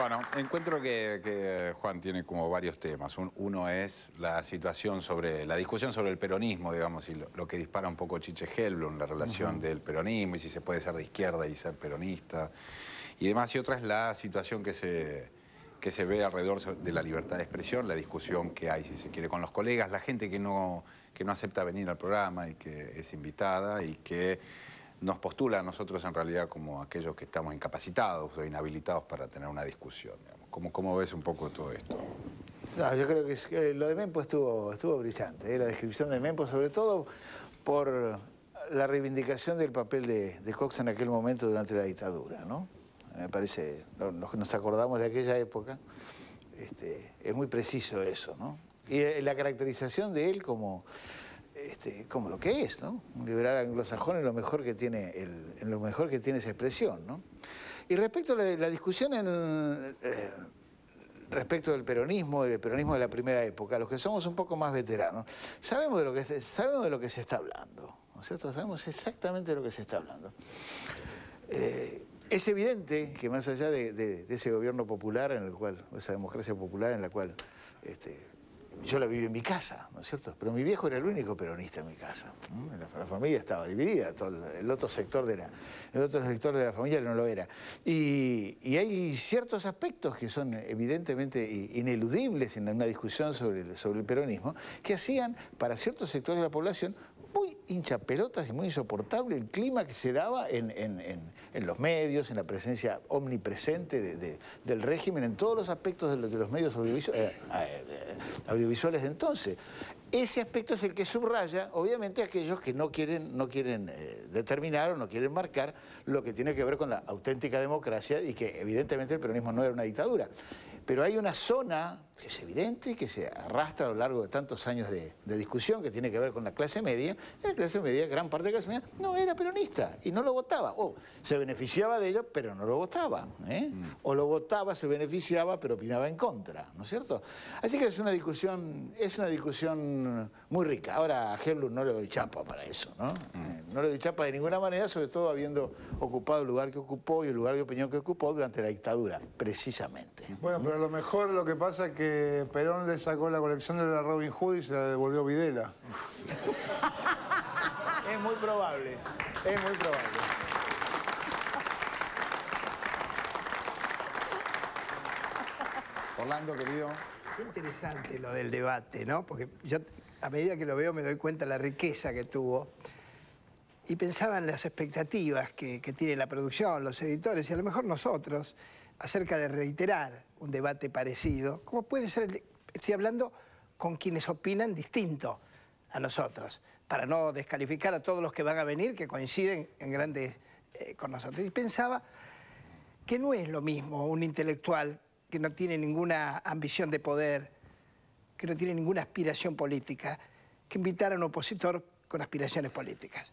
Bueno, encuentro que, Juan tiene como varios temas. uno es la situación sobre, la discusión sobre el peronismo, digamos, y lo, que dispara un poco Chiche Helblum, la relación del peronismo y si se puede ser de izquierda y ser peronista y demás. Y otra es la situación que se, que se ve alrededor de la libertad de expresión, la discusión que hay, si se quiere, con los colegas, la gente que no, que no acepta venir al programa y que es invitada y que nos postula a nosotros en realidad como aquellos que estamos incapacitados o inhabilitados para tener una discusión. ¿Cómo, ves un poco todo esto? yo creo que lo de Mempo estuvo, estuvo brillante, ¿eh? la descripción de Mempo, sobre todo por la reivindicación del papel de, Cox en aquel momento durante la dictadura, ¿no? Me parece, nos acordamos de aquella época, este, es muy preciso eso, ¿no? Y eh, la caracterización de él como este, como lo que es, ¿no? Un liberal anglosajón es lo mejor que tiene, en lo mejor que tiene esa expresión, ¿no? Y respecto a la, discusión eh, respecto del peronismo y del peronismo de la primera época, los que somos un poco más veteranos, sabemos de lo que, sabemos de lo que se está hablando, ¿no Sabemos exactamente de lo que se está hablando. Eh, es evidente que más allá de, ese gobierno popular en el cual, esa democracia popular en la cual este, yo la viví en mi casa, ¿no es cierto? Pero mi viejo era el único peronista en mi casa. La, familia estaba dividida, el, otro sector de la, el otro sector de la familia no lo era. Y, hay ciertos aspectos que son evidentemente ineludibles en una discusión sobre sobre el peronismo, que hacían para ciertos sectores de la población hincha pelotas y muy insoportable el clima que se daba en, los medios, en la presencia omnipresente del régimen, en todos los aspectos de, los medios eh, eh, audiovisuales de entonces. Ese aspecto es el que subraya, obviamente, aquellos que no quieren, no quieren eh, determinar o no quieren marcar lo que tiene que ver con la auténtica democracia y que evidentemente el peronismo no era una dictadura. Pero hay una zona es evidente, que se arrastra a lo largo de tantos años de, discusión que tiene que ver con la clase media, la clase media, gran parte de la clase media, no era peronista y no lo votaba. O oh, se beneficiaba de ello, pero no lo votaba. ¿eh? Mm. O lo votaba, se beneficiaba, pero opinaba en contra, ¿no es cierto? Así que es una discusión, es una discusión muy rica. Ahora a no le doy chapa para eso, ¿no? Mm. Eh, no le doy chapa de ninguna manera, sobre todo habiendo ocupado el lugar que ocupó y el lugar de opinión que ocupó durante la dictadura, precisamente. Bueno, pero a lo mejor lo que pasa es que eh, Perón le sacó la colección de la Robin Hood y se la devolvió Videla. es muy probable, es muy probable. Orlando, querido. Qué interesante lo del debate, ¿no? Porque yo a medida que lo veo me doy cuenta de la riqueza que tuvo. Y pensaba en las expectativas que tiene la producción, los editores y a lo mejor nosotros acerca de reiterar un debate parecido, como puede ser, estoy hablando con quienes opinan distinto a nosotros, para no descalificar a todos los que van a venir, que coinciden en grandes eh, con nosotros. Y pensaba que no es lo mismo un intelectual que no tiene ninguna ambición de poder, que no tiene ninguna aspiración política, que invitar a un opositor con aspiraciones políticas.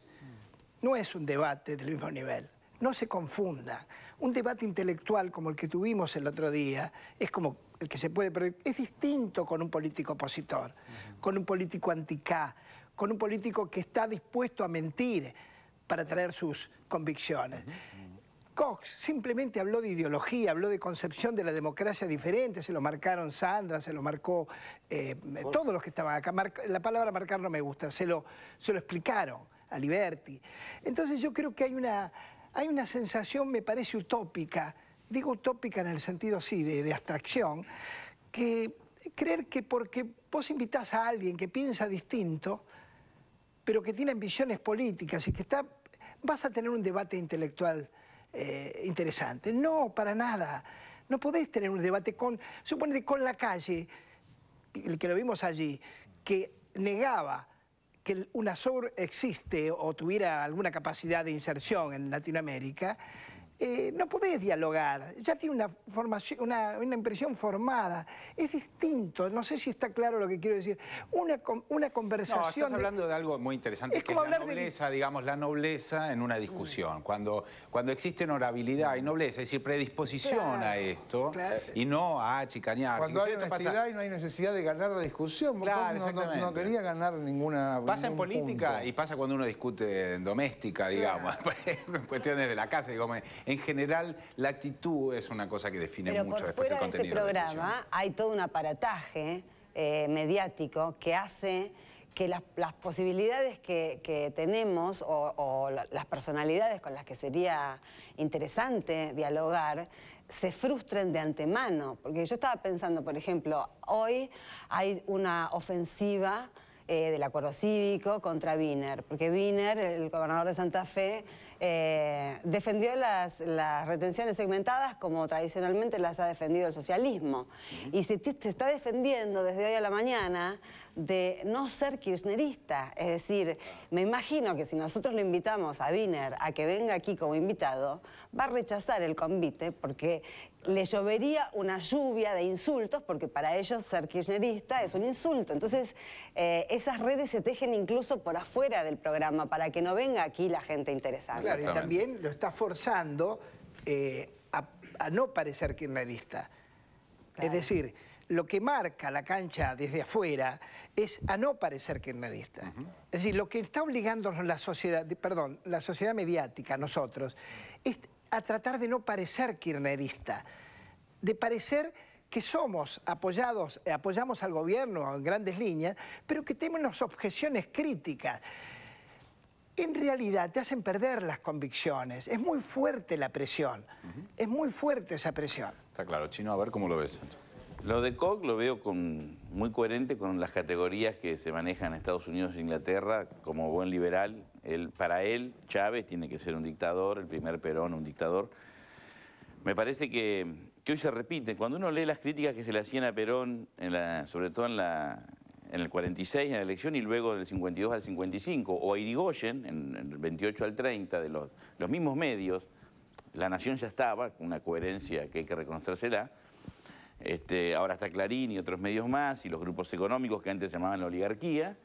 No es un debate del mismo nivel. No se confunda. Un debate intelectual como el que tuvimos el otro día es como el que se puede... es distinto con un político opositor, con un político anticá, con un político que está dispuesto a mentir para traer sus convicciones. Cox simplemente habló de ideología, habló de concepción de la democracia diferente, se lo marcaron Sandra, se lo marcó eh, todos los que estaban acá. la palabra marcar no me gusta, se lo, se lo explicaron a Liberty. Entonces yo creo que hay una hay una sensación, me parece utópica, digo utópica en el sentido, sí, de, abstracción, que creer que porque vos invitás a alguien que piensa distinto, pero que tiene ambiciones políticas y que está, vas a tener un debate intelectual eh, interesante. No, para nada. No podés tener un debate con, suponete, con la calle, el que lo vimos allí, que negaba que el UNASUR existe o tuviera alguna capacidad de inserción en Latinoamérica, eh, no podés dialogar, ya tiene una, formación, una, impresión formada, es distinto, no sé si está claro lo que quiero decir, una, conversación... No, estás hablando de, algo muy interesante, es que es la nobleza, digamos, la nobleza en una discusión, mm. cuando, cuando existe honorabilidad y nobleza, es decir, predisposición a esto, y no a chicañar. Cuando hay honestidad y no hay necesidad de ganar la discusión, no, no, quería ganar ninguna... Pasa en política y pasa cuando uno discute en doméstica, digamos, en cuestiones de la casa, digamos en general, la actitud es una cosa que define mucho después este contenido. De este programa hay todo un aparataje eh, mediático que hace que las, posibilidades que, tenemos o, las personalidades con las que sería interesante dialogar se frustren de antemano. Porque yo estaba pensando, por ejemplo, hoy hay una ofensiva eh, del acuerdo cívico contra Wiener... porque Wiener, el gobernador de Santa Fe, eh, defendió las, retenciones segmentadas como tradicionalmente las ha defendido el socialismo. Y se está defendiendo desde hoy a la mañana de no ser kirchnerista. Es decir, me imagino que si nosotros lo invitamos a Wiener a que venga aquí como invitado, va a rechazar el convite porque le llovería una lluvia de insultos, porque para ellos ser kirchnerista es un insulto. Entonces, eh, esas redes se tejen incluso por afuera del programa, para que no venga aquí la gente interesada. Claro, y también lo está forzando eh, a, no parecer kirchnerista. Es decir lo que marca la cancha desde afuera es a no parecer kirnerista. Es decir, lo que está obligando la sociedad, perdón, la sociedad mediática, nosotros, es a tratar de no parecer kirchnerista, de parecer que somos apoyados, apoyamos al gobierno en grandes líneas, pero que tenemos objeciones críticas en realidad te hacen perder las convicciones. Es muy fuerte la presión. Es muy fuerte esa presión. Está claro, Chino, a ver cómo lo ves. Lo de Koch lo veo muy coherente con las categorías que se manejan en Estados Unidos e Inglaterra como buen liberal. para él, Chávez tiene que ser un dictador, el primer Perón un dictador. Me parece que, hoy se repite. Cuando uno lee las críticas que se le hacían a Perón, sobre todo en, la, en el 46, en la elección, y luego del 52 al 55, o a Irigoyen, en, el 28 al 30, de los, los mismos medios, la nación ya estaba, una coherencia que hay que reconocérsela, este, ahora está Clarín y otros medios más, y los grupos económicos que antes se llamaban la oligarquía,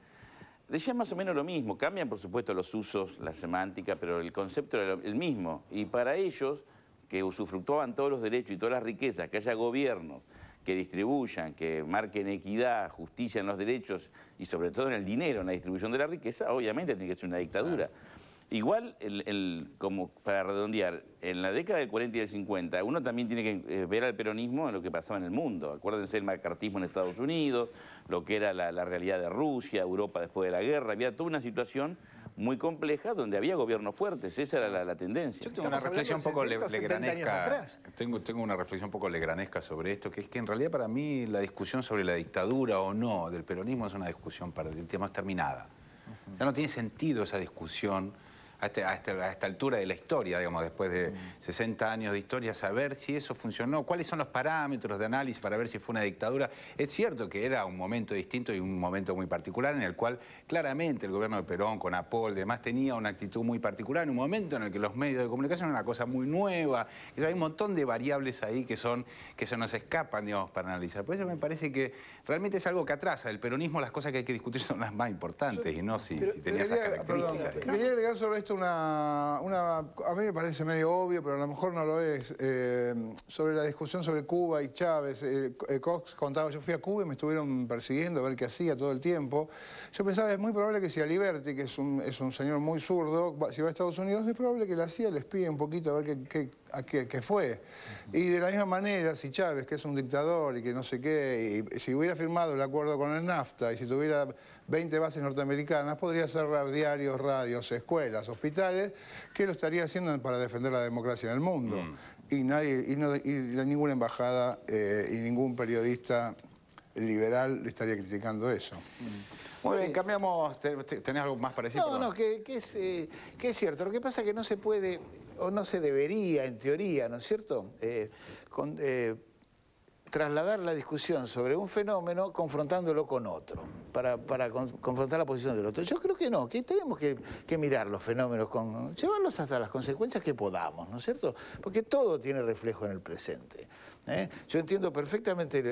decían más o menos lo mismo. Cambian, por supuesto, los usos, la semántica, pero el concepto era el mismo. Y para ellos, que usufructuaban todos los derechos y todas las riquezas, que haya gobiernos que distribuyan, que marquen equidad, justicia en los derechos y sobre todo en el dinero, en la distribución de la riqueza, obviamente tiene que ser una dictadura. Igual, el, como para redondear, en la década del 40 y del 50, uno también tiene que eh, ver al peronismo en lo que pasaba en el mundo. Acuérdense el macartismo en Estados Unidos, lo que era la, realidad de Rusia, Europa después de la guerra. Había toda una situación muy compleja donde había gobiernos fuertes. Esa era la, tendencia. Yo tengo una reflexión un poco legranesca. Tengo, tengo una reflexión un poco legranesca sobre esto, que es que en realidad para mí la discusión sobre la dictadura o no del peronismo es una discusión para el tema terminada. Ya no tiene sentido esa discusión este, este, a, esta, altura de la historia, digamos, después de 60 mm. años de historia, saber si eso funcionó, cuáles son los parámetros de análisis para ver si fue una dictadura. Es cierto que era un momento distinto y un momento muy particular en el cual claramente el gobierno de Perón, con Apol, demás, tenía una actitud muy particular en un momento en el que los medios de comunicación eran una cosa muy nueva. hay un montón de variables ahí que, son, que se nos escapan, digamos, para analizar. Por eso me parece que realmente es algo que atrasa. El peronismo, las cosas que hay que discutir son las más importantes y no si, tenía esas características una, A mí me parece medio obvio, pero a lo mejor no lo es. Eh, sobre la discusión sobre Cuba y Chávez. Eh, eh, Cox contaba, yo fui a Cuba y me estuvieron persiguiendo a ver qué hacía todo el tiempo. Yo pensaba, es muy probable que si a Liberty, que es un, señor muy zurdo, si va a Estados Unidos, es probable que la CIA les pida un poquito a ver qué a que, fue. Y de la misma manera, si Chávez, que es un dictador y que no sé qué, y si hubiera firmado el acuerdo con el NAFTA y si tuviera 20 bases norteamericanas, podría cerrar diarios, radios, escuelas, hospitales, que lo estaría haciendo para defender la democracia en el mundo. Mm. Y, nadie, y, ninguna embajada eh, y ningún periodista liberal le estaría criticando eso. Mm. Muy bien, eh, cambiamos. ¿Tenés algo más parecido? No, no, eh, que, es, cierto. Lo que pasa es que no se puede, o no se debería, en teoría, ¿no es cierto? Eh, trasladar la discusión sobre un fenómeno confrontándolo con otro para, confrontar la posición del otro. Yo creo que no, que tenemos que, mirar los fenómenos, llevarlos hasta las consecuencias que podamos, ¿no es cierto? Porque todo tiene reflejo en el presente. ¿eh? Yo entiendo perfectamente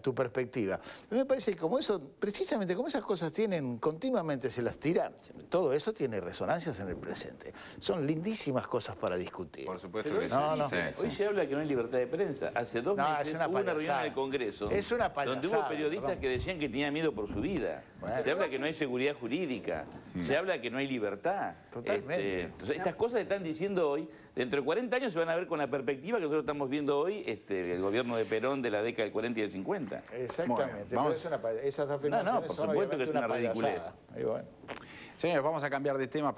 tu perspectiva. Me parece que como eso, precisamente como esas cosas tienen, continuamente se las tiran, todo eso tiene resonancias en el presente. Son lindísimas cosas para discutir. Por supuesto que no, sí. No. Hoy se habla que no hay libertad de prensa. Hace dos meses una hubo una reunión en el Congreso. Es una payasada, Donde hubo periodistas que decían que tenían miedo por su vida se habla que no hay seguridad jurídica, mm. se habla que no hay libertad. Totalmente. Este, estas cosas están diciendo hoy, dentro de 40 años se van a ver con la perspectiva que nosotros estamos viendo hoy, este, el gobierno de Perón de la década del 40 y del 50. Exactamente. esas no, no, por supuesto que es una, una Señores, vamos a cambiar de tema.